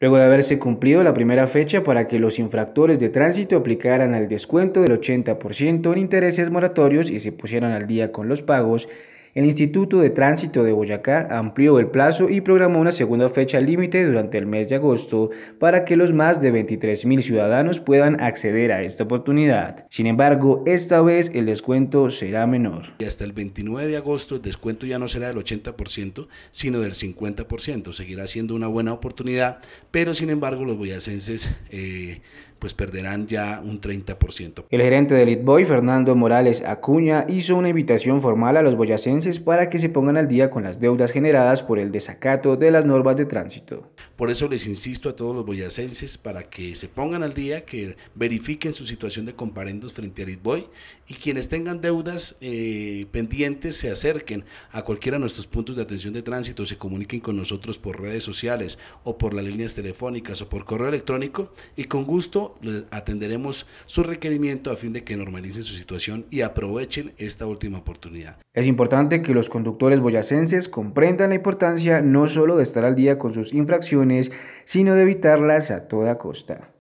luego de haberse cumplido la primera fecha para que los infractores de tránsito aplicaran el descuento del 80% en intereses moratorios y se pusieran al día con los pagos, el Instituto de Tránsito de Boyacá amplió el plazo y programó una segunda fecha límite durante el mes de agosto para que los más de 23.000 ciudadanos puedan acceder a esta oportunidad. Sin embargo, esta vez el descuento será menor. Y hasta el 29 de agosto el descuento ya no será del 80%, sino del 50%. Seguirá siendo una buena oportunidad, pero sin embargo los boyacenses eh, pues perderán ya un 30%. El gerente del Litboy, Fernando Morales Acuña, hizo una invitación formal a los boyacenses para que se pongan al día con las deudas generadas por el desacato de las normas de tránsito. Por eso les insisto a todos los boyacenses para que se pongan al día, que verifiquen su situación de comparendos frente a RITBoy y quienes tengan deudas eh, pendientes se acerquen a cualquiera de nuestros puntos de atención de tránsito, se comuniquen con nosotros por redes sociales o por las líneas telefónicas o por correo electrónico y con gusto atenderemos su requerimiento a fin de que normalicen su situación y aprovechen esta última oportunidad. Es importante que los conductores boyacenses comprendan la importancia no solo de estar al día con sus infracciones, sino de evitarlas a toda costa.